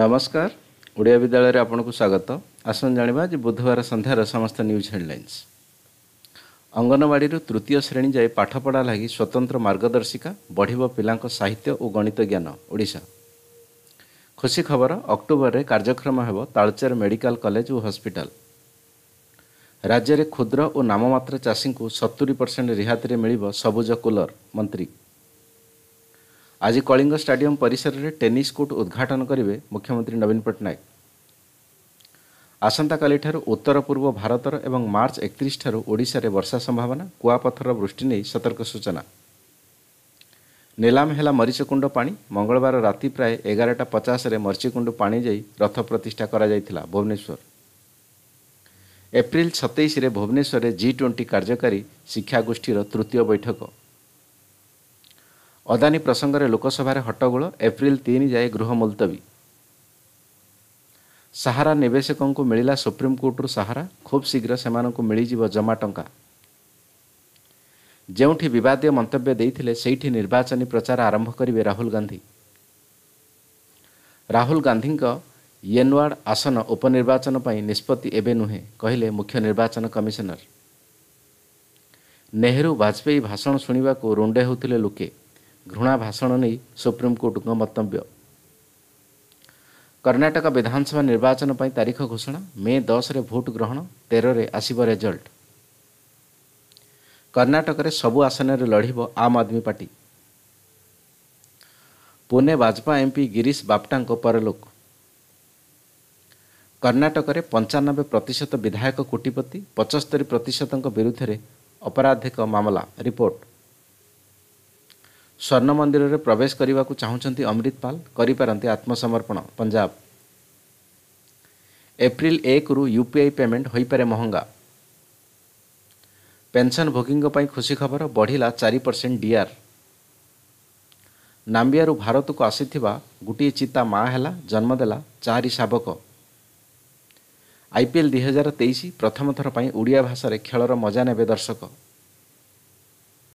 ନମସ୍କାର ଓଡ଼ିଆ ବିଦ୍ୟାଳୟରେ ଆପଣଙ୍କୁ ସ୍ୱାଗତ ଆସନ୍ତୁ ଜାଣିବା ଯେ ବୁଧବାର ସନ୍ଧ୍ୟାର ସମସ୍ତ ନ୍ୟୁଜ୍ ହେଡ଼ଲାଇନ୍ସ ଅଙ୍ଗନବାଡ଼ିରୁ ତୃତୀୟ ଶ୍ରେଣୀ ଯାଏ ପାଠପଢ଼ା ଲାଗି ସ୍ୱତନ୍ତ୍ର ମାର୍ଗଦର୍ଶିକା ବଢ଼ିବ ପିଲାଙ୍କ ସାହିତ୍ୟ ଓ ଗଣିତ ଜ୍ଞାନ ଓଡ଼ିଶା ଖୁସି ଖବର ଅକ୍ଟୋବରରେ କାର୍ଯ୍ୟକ୍ଷମ ହେବ ତାଳଚେର ମେଡ଼ିକାଲ କଲେଜ ଓ ହସ୍ପିଟାଲ ରାଜ୍ୟରେ କ୍ଷୁଦ୍ର ଓ ନାମମାତ୍ର ଚାଷୀଙ୍କୁ ସତୁରି ପରସେଣ୍ଟ ରିହାତିରେ ମିଳିବ ସବୁଜ କୁଲର ମନ୍ତ୍ରୀ ଆଜି କଳିଙ୍ଗ ଷ୍ଟାଡିୟମ୍ ପରିସରରେ ଟେନିସ୍ କୋର୍ଟ ଉଦ୍ଘାଟନ କରିବେ ମୁଖ୍ୟମନ୍ତ୍ରୀ ନବୀନ ପଟ୍ଟନାୟକ ଆସନ୍ତାକାଲିଠାରୁ ଉତ୍ତର ପୂର୍ବ ଭାରତର ଏବଂ ମାର୍ଚ୍ଚ ଏକତିରିଶଠାରୁ ଓଡ଼ିଶାରେ ବର୍ଷା ସମ୍ଭାବନା କୁଆପଥର ବୃଷ୍ଟି ନେଇ ସତର୍କ ସୂଚନା ନିଲାମ ହେଲା ମରିଚକୁଣ୍ଡ ପାଣି ମଙ୍ଗଳବାର ରାତି ପ୍ରାୟ ଏଗାରଟା ପଚାଶରେ ମରିଚକୁଣ୍ଡ ପାଣି ଯାଇ ରଥ ପ୍ରତିଷ୍ଠା କରାଯାଇଥିଲା ଭୁବନେଶ୍ୱର ଏପ୍ରିଲ ସତେଇଶରେ ଭୁବନେଶ୍ୱରରେ ଜି ଟ୍ୱେଣ୍ଟି କାର୍ଯ୍ୟକାରୀ ଶିକ୍ଷାଗୋଷ୍ଠୀର ତୃତୀୟ ବୈଠକ ଅଦାନୀ ପ୍ରସଙ୍ଗରେ ଲୋକସଭାରେ ହଟ୍ଟଗୋଳ ଏପ୍ରିଲ ତିନି ଯାଏ ଗୃହ ମୁଲତବୀ ସାହାରା ନିବେଶକଙ୍କୁ ମିଳିଲା ସୁପ୍ରିମକୋର୍ଟରୁ ସାହାରା ଖୁବ୍ ଶୀଘ୍ର ସେମାନଙ୍କୁ ମିଳିଯିବ ଜମା ଟଙ୍କା ଯେଉଁଠି ବିବାଦୀୟ ମନ୍ତବ୍ୟ ଦେଇଥିଲେ ସେଇଠି ନିର୍ବାଚନୀ ପ୍ରଚାର ଆରମ୍ଭ କରିବେ ରାହୁଲ ଗାନ୍ଧୀ ରାହୁଲ ଗାନ୍ଧୀଙ୍କ ୟେନୱାର୍ଡ ଆସନ ଉପନିର୍ବାଚନ ପାଇଁ ନିଷ୍ପତ୍ତି ଏବେ ନୁହେଁ କହିଲେ ମୁଖ୍ୟ ନିର୍ବାଚନ କମିଶନର ନେହେରୁ ବାଜପେୟୀ ଭାଷଣ ଶୁଣିବାକୁ ରୁଣ୍ଡେ ହେଉଥିଲେ ଲୋକେ ଘୃଣା ଭାଷଣ ନେଇ ସୁପ୍ରିମକୋର୍ଟଙ୍କ ମନ୍ତବ୍ୟ କର୍ଣ୍ଣାଟକ ବିଧାନସଭା ନିର୍ବାଚନ ପାଇଁ ତାରିଖ ଘୋଷଣା ମେ ଦଶରେ ଭୋଟ୍ ଗ୍ରହଣ ତେରରେ ଆସିବ ରେଜଲ୍ଟ କର୍ଣ୍ଣାଟକରେ ସବୁ ଆସନରେ ଲଢ଼ିବ ଆମ୍ ଆଦମୀ ପାର୍ଟି ପୁନେ ବାଜପା ଏମ୍ପି ଗିରିଶ ବାପ୍ଟାଙ୍କ ପରଲୋକ କର୍ଣ୍ଣାଟକରେ ପଞ୍ଚାନବେ ପ୍ରତିଶତ ବିଧାୟକ କୋଟିପତି ପଚସ୍ତରୀ ପ୍ରତିଶତଙ୍କ ବିରୁଦ୍ଧରେ ଅପରାଧିକ ମାମଲା ରିପୋର୍ଟ ସ୍ୱର୍ଣ୍ଣ ମନ୍ଦିରରେ ପ୍ରବେଶ କରିବାକୁ ଚାହୁଁଛନ୍ତି ଅମ୍ରିତପାଲ କରିପାରନ୍ତି ଆତ୍ମସମର୍ପଣ ପଞ୍ଜାବ ଏପ୍ରିଲ ଏକରୁ ୟୁ ପି ଆଇ ପେମେଣ୍ଟ ହୋଇପାରେ ମହଙ୍ଗା ପେନ୍ସନ୍ ଭୋଗୀଙ୍କ ପାଇଁ ଖୁସି ଖବର ବଢ଼ିଲା ଚାରି ପରସେଣ୍ଟ ଡିଆର୍ ନାମ୍ବିଆରୁ ଭାରତକୁ ଆସିଥିବା ଗୋଟିଏ ଚିତା ମା' ହେଲା ଜନ୍ମ ଦେଲା ଚାରି ଶାବକ ଆଇପିଏଲ୍ ଦୁଇହଜାର ତେଇଶ ପ୍ରଥମ ଥର ପାଇଁ ଓଡ଼ିଆ ଭାଷାରେ ଖେଳର ମଜା ନେବେ ଦର୍ଶକ